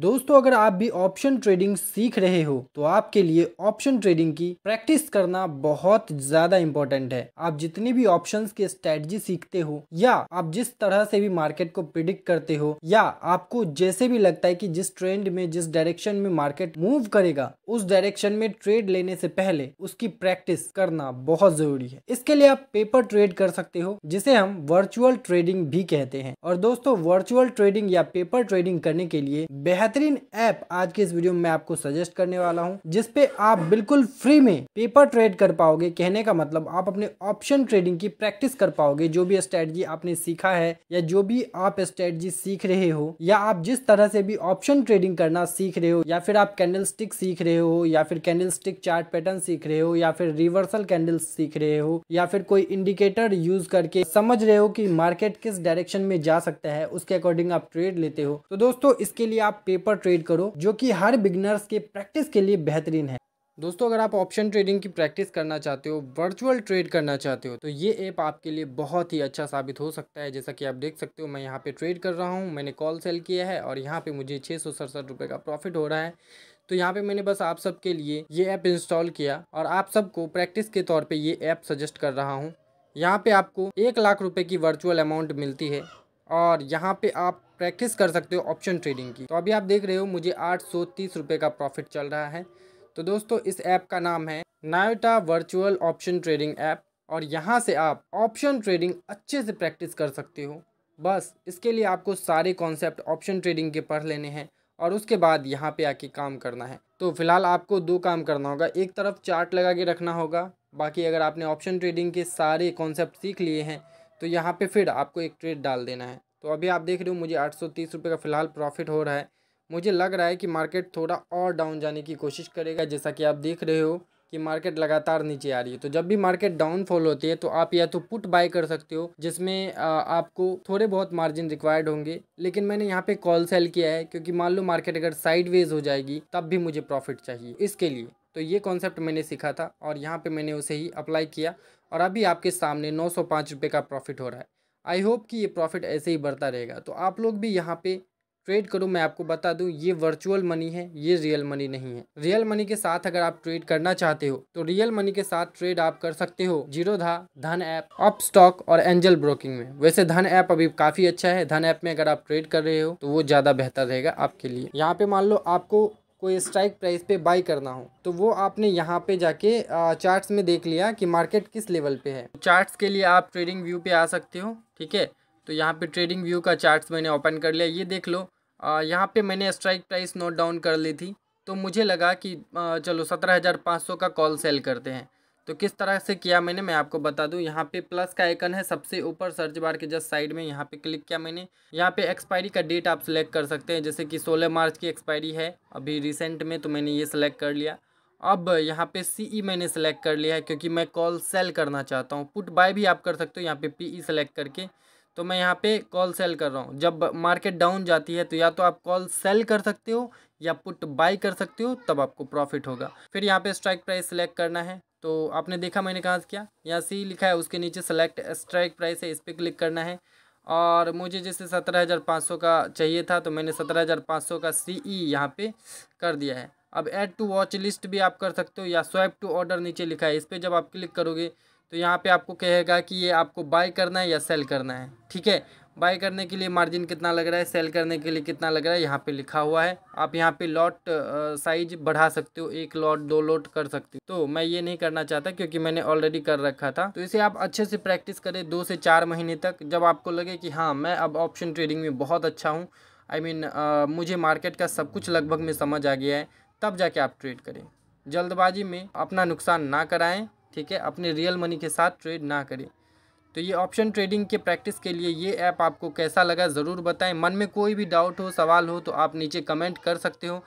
दोस्तों अगर आप भी ऑप्शन ट्रेडिंग सीख रहे हो तो आपके लिए ऑप्शन ट्रेडिंग की प्रैक्टिस करना बहुत ज्यादा इम्पोर्टेंट है आप जितनी भी ऑप्शंस की स्ट्रेटजी सीखते हो या आप जिस तरह से भी मार्केट को प्रिडिक्ट करते हो या आपको जैसे भी लगता है कि जिस ट्रेंड में जिस डायरेक्शन में मार्केट मूव करेगा उस डायरेक्शन में ट्रेड लेने से पहले उसकी प्रैक्टिस करना बहुत जरूरी है इसके लिए आप पेपर ट्रेड कर सकते हो जिसे हम वर्चुअल ट्रेडिंग भी कहते हैं और दोस्तों वर्चुअल ट्रेडिंग या पेपर ट्रेडिंग करने के लिए बेहद बेहतरीन ऐप आज के इस वीडियो में मैं आपको सजेस्ट करने वाला हूँ जिसपे आप बिल्कुल फ्री में पेपर ट्रेड कर पाओगे कहने का मतलब आप अपने ऑप्शन ट्रेडिंग की प्रैक्टिस कर पाओगे जो भी स्ट्रेटजी आपने सीखा है या जो भी आप स्ट्रेटजी सीख रहे हो या आप जिस तरह से भी ऑप्शन ट्रेडिंग करना सीख रहे हो या फिर आप कैंडल स्टिक सीख रहे हो या फिर कैंडल स्टिक चार्ट पैटर्न सीख रहे हो या फिर रिवर्सल कैंडल सीख रहे हो या फिर कोई इंडिकेटर यूज करके समझ रहे हो कि मार्केट किस डायरेक्शन में जा सकता है उसके अकॉर्डिंग आप ट्रेड लेते हो तो दोस्तों इसके लिए आप पेपर ट्रेड करो जो कि हर बिगनर्स के प्रैक्टिस के लिए बेहतरीन है दोस्तों अगर आप ऑप्शन ट्रेडिंग की प्रैक्टिस करना चाहते हो वर्चुअल ट्रेड करना चाहते हो तो ये ऐप आपके लिए बहुत ही अच्छा साबित हो सकता है जैसा कि आप देख सकते हो मैं यहाँ पे ट्रेड कर रहा हूँ मैंने कॉल सेल किया है और यहाँ पे मुझे छः सौ सड़सठ रुपये का प्रॉफिट हो रहा है तो यहाँ पे मैंने बस आप सबके लिए ये ऐप इंस्टॉल किया और आप सबको प्रैक्टिस के तौर पर ये ऐप सजेस्ट कर रहा हूँ यहाँ पर आपको एक लाख रुपये की वर्चुअल अमाउंट मिलती है और यहाँ पे आप प्रैक्टिस कर सकते हो ऑप्शन ट्रेडिंग की तो अभी आप देख रहे हो मुझे आठ सौ तीस रुपये का प्रॉफिट चल रहा है तो दोस्तों इस ऐप का नाम है नायोटा वर्चुअल ऑप्शन ट्रेडिंग ऐप और यहाँ से आप ऑप्शन ट्रेडिंग अच्छे से प्रैक्टिस कर सकते हो बस इसके लिए आपको सारे कॉन्सेप्ट ऑप्शन ट्रेडिंग के पढ़ लेने हैं और उसके बाद यहाँ पे आके काम करना है तो फिलहाल आपको दो काम करना होगा एक तरफ चार्ट लगा के रखना होगा बाकी अगर आपने ऑप्शन ट्रेडिंग के सारे कॉन्सेप्ट सीख लिए हैं तो यहाँ पे फिर आपको एक ट्रेड डाल देना है तो अभी आप देख रहे हो मुझे आठ सौ तीस रुपये का फ़िलहाल प्रॉफिट हो रहा है मुझे लग रहा है कि मार्केट थोड़ा और डाउन जाने की कोशिश करेगा जैसा कि आप देख रहे हो कि मार्केट लगातार नीचे आ रही है तो जब भी मार्केट डाउनफॉल होती है तो आप या तो पुट बाय कर सकते हो जिसमें आपको थोड़े बहुत मार्जिन रिक्वायर्ड होंगे लेकिन मैंने यहाँ पे कॉल सेल किया है क्योंकि मान लो मार्केट अगर साइडवेज हो जाएगी तब भी मुझे प्रॉफिट चाहिए इसके लिए तो ये कॉन्सेप्ट मैंने सीखा था और यहाँ पे मैंने उसे ही अप्लाई किया और अभी आपके सामने नौ सौ का प्रॉफिट हो रहा है आई होप कि ये प्रॉफिट ऐसे ही बढ़ता रहेगा तो आप लोग भी यहाँ पे ट्रेड करो मैं आपको बता दूं ये वर्चुअल मनी है ये रियल मनी नहीं है रियल मनी के साथ अगर आप ट्रेड करना चाहते हो तो रियल मनी के साथ ट्रेड आप कर सकते हो Zerodha Dhan app Upstox और एंजल ब्रोकिंग में वैसे धन ऐप अभी काफी अच्छा है धन ऐप में अगर आप ट्रेड कर रहे हो तो वो ज्यादा बेहतर रहेगा आपके लिए यहाँ पे मान लो आपको कोई स्ट्राइक प्राइस पे बाई करना हो तो वो आपने यहाँ पे जाके चार्ट्स में देख लिया कि मार्केट किस लेवल पे है चार्ट्स के लिए आप ट्रेडिंग व्यू पे आ सकते हो ठीक है तो यहाँ पे ट्रेडिंग व्यू का चार्ट्स मैंने ओपन कर लिया ये देख लो यहाँ पे मैंने स्ट्राइक प्राइस नोट डाउन कर ली थी तो मुझे लगा कि आ, चलो सत्रह हज़ार पाँच सौ का कॉल सेल करते हैं तो किस तरह से किया मैंने मैं आपको बता दूं यहाँ पे प्लस का आइकन है सबसे ऊपर सर्च बार के जस्ट साइड में यहाँ पे क्लिक किया मैंने यहाँ पे एक्सपायरी का डेट आप सिलेक्ट कर सकते हैं जैसे कि 16 मार्च की एक्सपायरी है अभी रिसेंट में तो मैंने ये सिलेक्ट कर लिया अब यहाँ पे सीई e मैंने सेलेक्ट कर लिया है क्योंकि मैं कॉल सेल करना चाहता हूँ पुट बाय भी आप कर सकते हो यहाँ पे पी e सेलेक्ट करके तो मैं यहाँ पे कॉल सेल कर रहा हूँ जब मार्केट डाउन जाती है तो या तो आप कॉल सेल कर सकते हो या पुट बाय कर सकते हो तब आपको प्रॉफिट होगा फिर यहाँ पे स्ट्राइक प्राइस सेलेक्ट करना है तो आपने देखा मैंने कहाँ से किया यहाँ सी लिखा है उसके नीचे सेलेक्ट स्ट्राइक प्राइस है इस पर क्लिक करना है और मुझे जैसे सत्रह हज़ार पाँच सौ का चाहिए था तो मैंने सत्रह हज़ार पाँच सौ का सी ई e यहाँ पर कर दिया है अब एड टू वॉच लिस्ट भी आप कर सकते हो या स्वैप टू ऑर्डर नीचे लिखा है इस पर जब आप क्लिक करोगे तो यहाँ पे आपको कहेगा कि ये आपको बाय करना है या सेल करना है ठीक है बाई करने के लिए मार्जिन कितना लग रहा है सेल करने के लिए कितना लग रहा है यहाँ पे लिखा हुआ है आप यहाँ पे लॉट साइज बढ़ा सकते हो एक लॉट दो लॉट कर सकते हो तो मैं ये नहीं करना चाहता क्योंकि मैंने ऑलरेडी कर रखा था तो इसे आप अच्छे से प्रैक्टिस करें दो से चार महीने तक जब आपको लगे कि हाँ मैं अब ऑप्शन ट्रेडिंग में बहुत अच्छा हूँ I I mean mean, uh, मुझे मार्केट का सब कुछ लगभग में समझ आ गया है तब जाके आप ट्रेड करें जल्दबाजी में अपना नुकसान ना कराएं ठीक है अपने रियल मनी के साथ ट्रेड ना करें तो ये ऑप्शन ट्रेडिंग के प्रैक्टिस के लिए ये ऐप आपको कैसा लगा ज़रूर बताएं मन में कोई भी डाउट हो सवाल हो तो आप नीचे कमेंट कर सकते हो